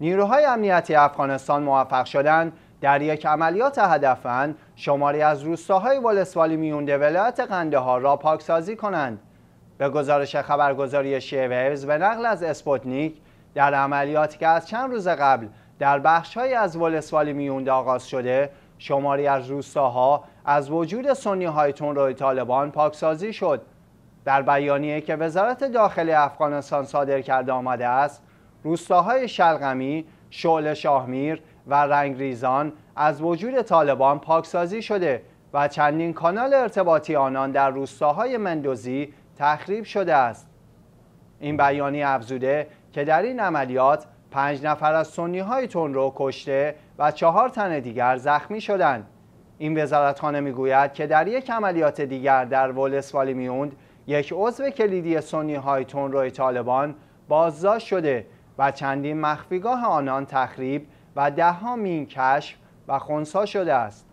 نیروهای امنیتی افغانستان موفق شدند در یک عملیات هدفمند شماری از روستاهای ولسوالی میونده ولایت قندهار را پاکسازی کنند به گزارش خبرگزاری شیوهز به نقل از اسپوتنیک در عملیاتی که از چند روز قبل در بخشهایی از ولسوالی میونده آغاز شده شماری از روستاها از وجود سنی های روی طالبان پاکسازی شد در بیانیه که وزارت داخلی افغانستان صادر کرده آمده است روستاهای شلغمی، شعل شاهمیر و رنگریزان از وجود طالبان پاکسازی شده و چندین کانال ارتباطی آنان در روستاهای مندوزی تخریب شده است. این بیانی افزوده که در این عملیات پنج نفر از سنی های تون رو کشته و چهار تن دیگر زخمی شدند. این وزارتخانه میگوید که در یک عملیات دیگر در ولسوالی میوند یک عضو کلیدی سنی های تون روی طالبان بازداشت شده و چندین مخفیگاه آنان تخریب و دهها مین کشف و خونسا شده است